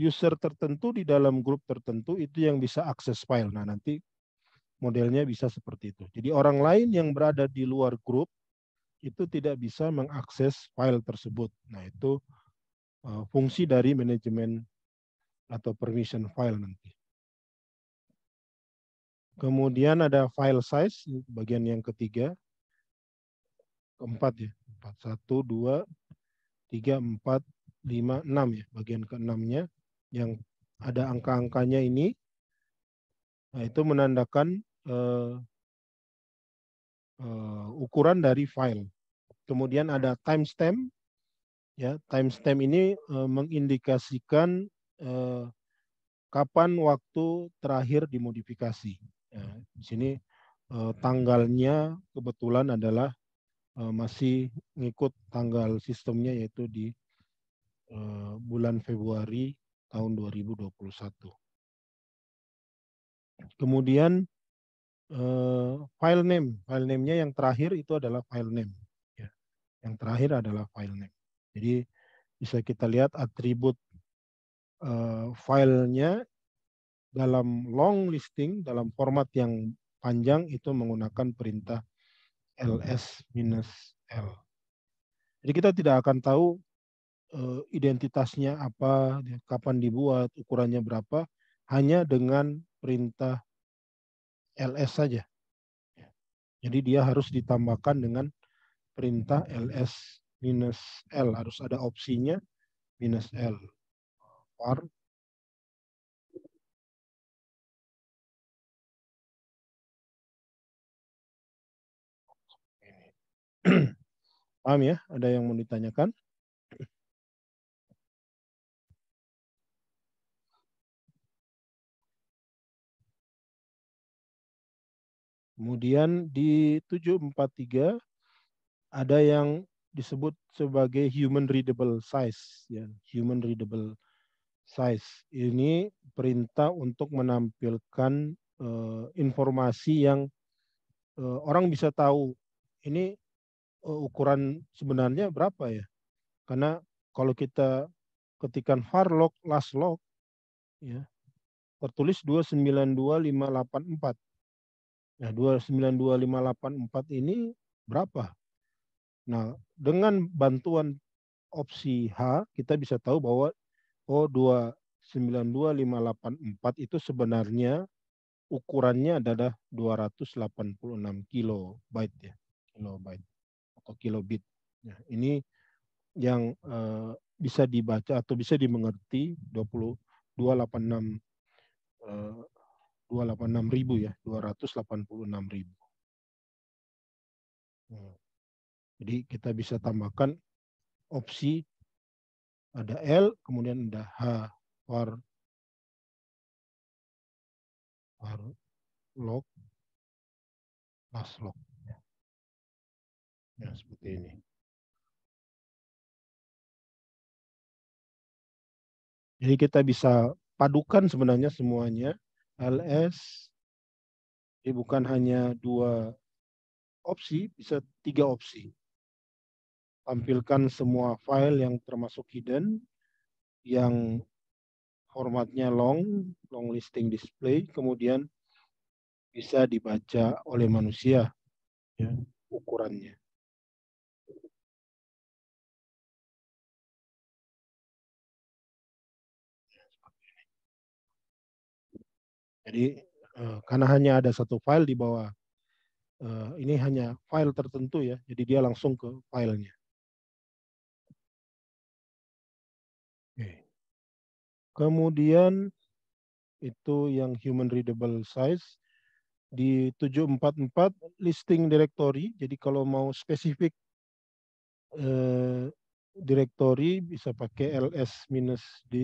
user tertentu di dalam grup tertentu itu yang bisa akses file. Nah, nanti modelnya bisa seperti itu. Jadi orang lain yang berada di luar grup itu tidak bisa mengakses file tersebut. Nah, itu eh, fungsi dari manajemen atau permission file nanti. Kemudian ada file size, bagian yang ketiga. Keempat ya. Empat, satu, dua, tiga, empat, lima, enam ya. Bagian keenamnya yang ada angka-angkanya ini. Nah, itu menandakan eh, uh, ukuran dari file. Kemudian ada timestamp. Ya, timestamp ini uh, mengindikasikan uh, kapan waktu terakhir dimodifikasi. Ya, di sini uh, tanggalnya kebetulan adalah uh, masih ngikut tanggal sistemnya yaitu di uh, bulan Februari tahun 2021. Kemudian uh, file name. File name-nya yang terakhir itu adalah file name. Ya. Yang terakhir adalah file name. Jadi bisa kita lihat atribut eh, filenya dalam long listing, dalam format yang panjang itu menggunakan perintah ls-l. Jadi kita tidak akan tahu eh, identitasnya apa, kapan dibuat, ukurannya berapa, hanya dengan perintah ls saja. Jadi dia harus ditambahkan dengan perintah ls minus l. Harus ada opsinya minus l. Var Paham ya? Ada yang mau ditanyakan? Kemudian di 743 ada yang disebut sebagai human readable size ya, human readable size. Ini perintah untuk menampilkan uh, informasi yang uh, orang bisa tahu ini uh, ukuran sebenarnya berapa ya. Karena kalau kita ketikan farlog last log ya tertulis 292584 Nah, 292584 ini berapa? Nah, dengan bantuan opsi H kita bisa tahu bahwa oh 292584 itu sebenarnya ukurannya adalah 286 kilobyte ya, kilobyte atau kilobit. Nah, ini yang eh, bisa dibaca atau bisa dimengerti 20 286 eh, 286 ribu ya, 286 ribu. Nah, jadi kita bisa tambahkan opsi ada L, kemudian ada H var, var log last log. Ya, seperti ini. Jadi kita bisa padukan sebenarnya semuanya LS ini bukan hanya dua opsi, bisa tiga opsi. Tampilkan semua file yang termasuk hidden, yang formatnya long, long listing display, kemudian bisa dibaca oleh manusia ya, ukurannya. Jadi eh, karena hanya ada satu file di bawah eh, ini hanya file tertentu ya, jadi dia langsung ke filenya. Okay. Kemudian itu yang human readable size di 744 listing directory. Jadi kalau mau spesifik eh, directory bisa pakai ls-d.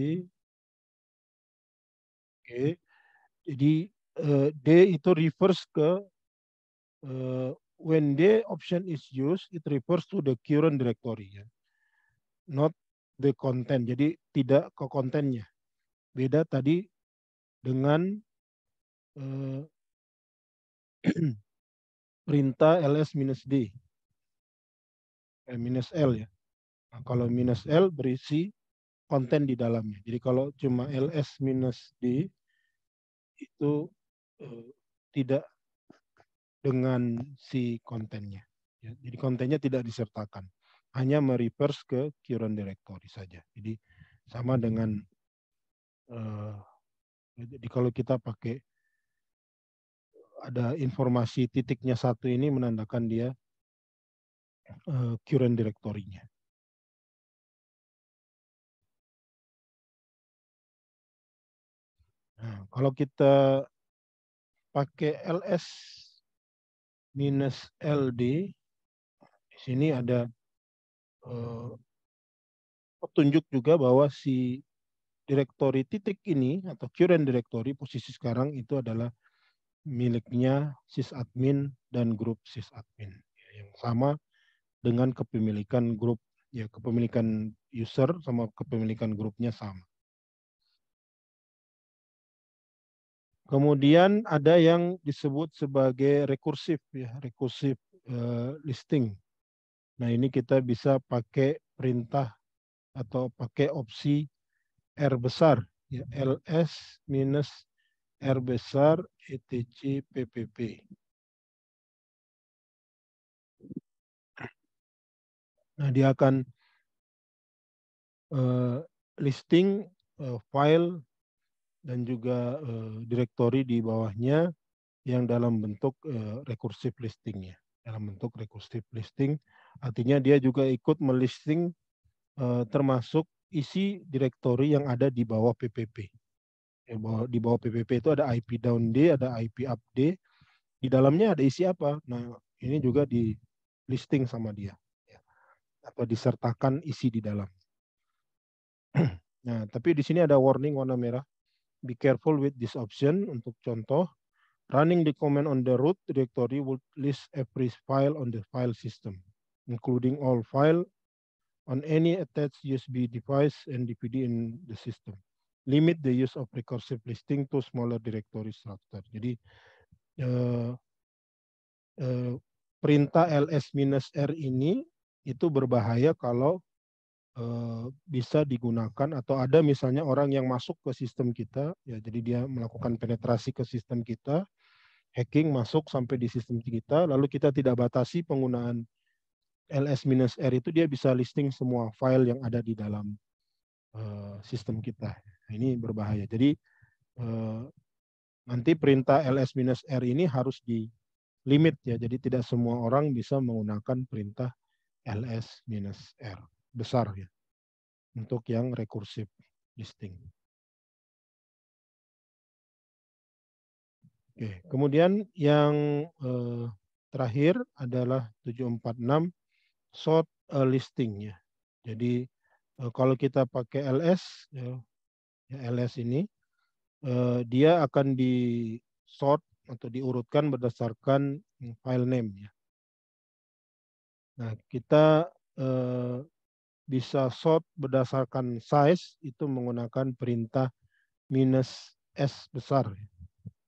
Oke. Okay. Jadi uh, eh, D itu refers ke uh, when d option is used, it refers to the current directory, ya. not the content. Jadi tidak ke kontennya. Beda tadi dengan uh, perintah ls minus d eh, minus l ya. Nah, kalau minus l berisi konten di dalamnya. Jadi kalau cuma ls minus d itu eh, tidak dengan si kontennya. Ya, jadi kontennya tidak disertakan, hanya mereverse ke current directory saja. Jadi sama dengan eh, jadi kalau kita pakai ada informasi titiknya satu ini menandakan dia uh, current directory-nya. Nah, kalau kita pakai ls minus ld, di sini ada eh, petunjuk juga bahwa si direktori titik ini atau current directory posisi sekarang itu adalah miliknya sysadmin dan grup sysadmin yang sama dengan kepemilikan grup ya kepemilikan user sama kepemilikan grupnya sama. Kemudian ada yang disebut sebagai rekursif ya, rekursif eh, listing. Nah, ini kita bisa pakai perintah atau pakai opsi R besar ya LS minus R besar ETC PPP. Nah, dia akan uh, listing uh, file dan juga eh, direktori di bawahnya yang dalam bentuk eh, rekursif listingnya. Dalam bentuk rekursif listing, artinya dia juga ikut melisting eh, termasuk isi direktori yang ada di bawah PPP. Ya, di bawah PPP itu ada IP down D, ada IP up D. Di dalamnya ada isi apa? Nah, ini juga di listing sama dia. Ya. Atau disertakan isi di dalam. Nah, tapi di sini ada warning warna merah. Be careful with this option. Untuk contoh, running the command on the root directory would list every file on the file system, including all file on any attached USB device and DVD in the system. Limit the use of recursive listing to smaller directory structure. Jadi uh, uh, perintah ls-r ini itu berbahaya kalau Eh, bisa digunakan atau ada misalnya orang yang masuk ke sistem kita ya jadi dia melakukan penetrasi ke sistem kita hacking masuk sampai di sistem kita lalu kita tidak batasi penggunaan ls-r itu dia bisa listing semua file yang ada di dalam uh, sistem kita nah, ini berbahaya jadi uh, nanti perintah ls-r ini harus di limit ya jadi tidak semua orang bisa menggunakan perintah ls-r besar ya untuk yang rekursif listing. Oke, kemudian yang eh, terakhir adalah 746 short eh, listing ya. Jadi eh, kalau kita pakai LS ya, ya LS ini eh, dia akan di sort atau diurutkan berdasarkan file name ya. Nah, kita eh, bisa sort berdasarkan size itu menggunakan perintah minus S besar.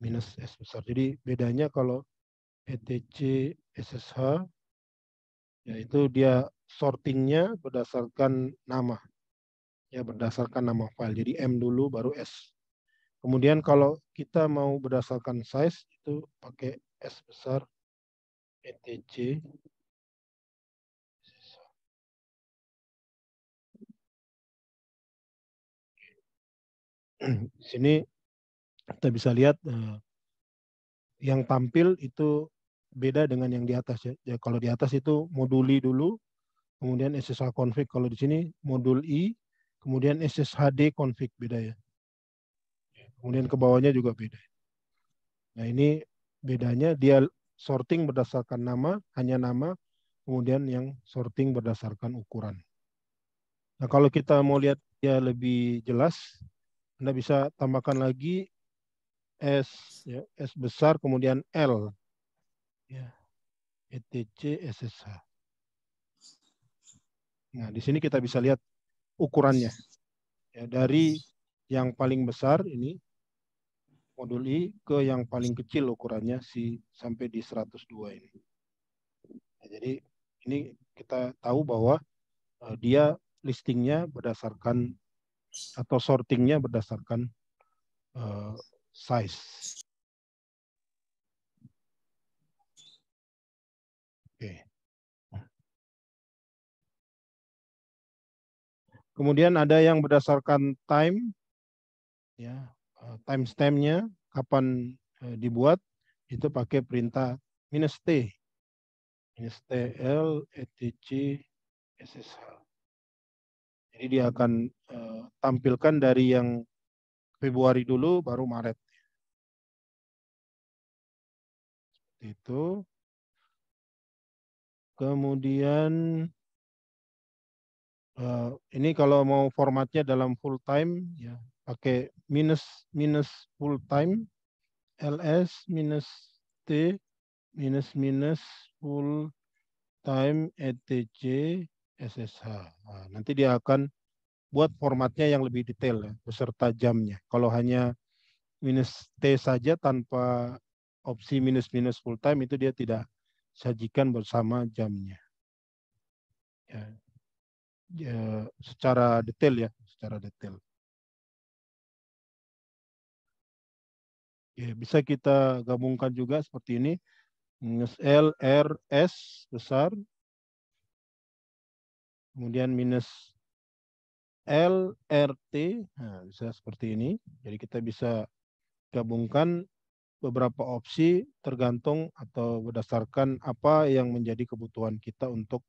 Minus S besar. Jadi bedanya kalau ETC SSH, yaitu dia sortingnya berdasarkan nama. Ya, berdasarkan nama file. Jadi M dulu baru S. Kemudian kalau kita mau berdasarkan size, itu pakai S besar ETC di sini kita bisa lihat eh, yang tampil itu beda dengan yang di atas ya. ya kalau di atas itu moduli dulu, kemudian SSH config. Kalau di sini modul i, kemudian SSHD config beda ya. Kemudian ke bawahnya juga beda. Nah ini bedanya dia sorting berdasarkan nama, hanya nama, kemudian yang sorting berdasarkan ukuran. Nah kalau kita mau lihat ya lebih jelas, anda bisa tambahkan lagi S, ya, S besar, kemudian L. Ya. ETC, SSH. Nah, di sini kita bisa lihat ukurannya. Ya, dari yang paling besar ini, modul I, ke yang paling kecil ukurannya, si sampai di 102 ini. Nah, jadi ini kita tahu bahwa uh, dia listingnya berdasarkan atau sortingnya berdasarkan uh, size. Oke. Kemudian ada yang berdasarkan time, ya eh, timestampnya kapan eh, dibuat itu pakai perintah minus t minus tl etc ssl dia akan uh, tampilkan dari yang Februari dulu baru Maret. itu. Kemudian eh, ini kalau mau formatnya dalam full time ya pakai minus minus full time ls minus t minus minus full time etc SSH. Nah, nanti dia akan buat formatnya yang lebih detail ya, beserta jamnya. Kalau hanya minus T saja tanpa opsi minus-minus full time itu dia tidak sajikan bersama jamnya. Ya, ya secara detail ya, secara detail. Ya, bisa kita gabungkan juga seperti ini. Minus L, R, S besar kemudian minus LRT, nah, bisa seperti ini. Jadi kita bisa gabungkan beberapa opsi tergantung atau berdasarkan apa yang menjadi kebutuhan kita untuk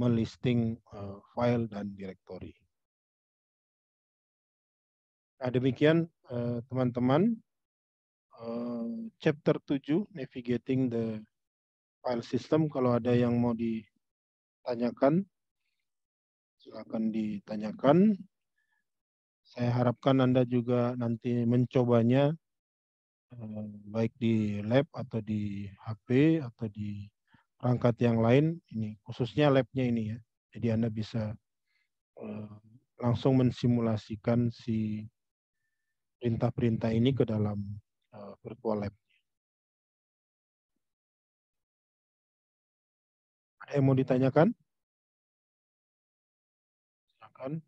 melisting uh, file dan direktori. Nah, demikian eh, teman-teman uh, uh, chapter 7 navigating the file system kalau ada yang mau ditanyakan Silakan ditanyakan. Saya harapkan Anda juga nanti mencobanya eh, baik di lab atau di HP atau di perangkat yang lain ini khususnya labnya ini ya jadi anda bisa eh, langsung mensimulasikan si perintah-perintah ini ke dalam eh, virtual lab ada yang mau ditanyakan kan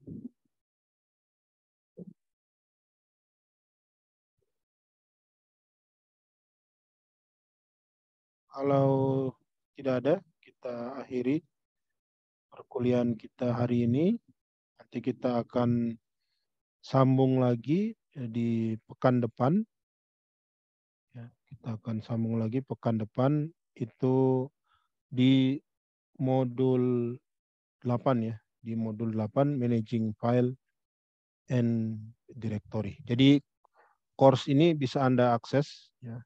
kalau tidak ada kita akhiri perkuliahan kita hari ini nanti kita akan sambung lagi eh, di pekan depan ya, kita akan sambung lagi pekan depan itu di modul 8 ya di modul 8 managing file and directory. Jadi course ini bisa Anda akses ya.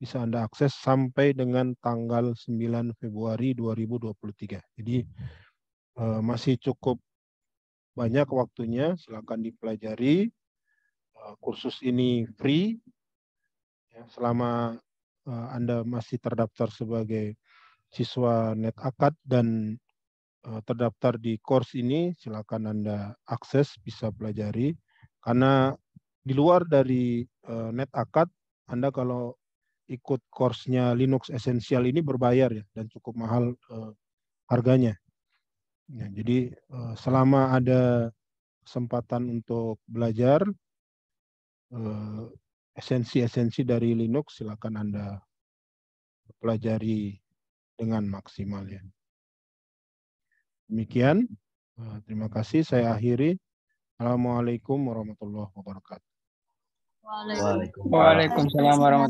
Bisa Anda akses sampai dengan tanggal 9 Februari 2023. Jadi eh, masih cukup banyak waktunya, silakan dipelajari. Eh, kursus ini free ya, selama uh, Anda masih terdaftar sebagai siswa NetAkad dan Eh, terdaftar di course ini, silakan Anda akses, bisa pelajari. Karena di luar dari eh, net akad, Anda kalau ikut course-nya Linux Essential ini berbayar ya, dan cukup mahal eh, harganya. Ya, jadi selama ada kesempatan untuk belajar esensi-esensi dari Linux, silakan Anda pelajari dengan maksimal ya. Demikian. Terima kasih. Saya akhiri. Assalamualaikum warahmatullahi wabarakatuh. Waalaikumsalam warahmatullahi wabarakatuh.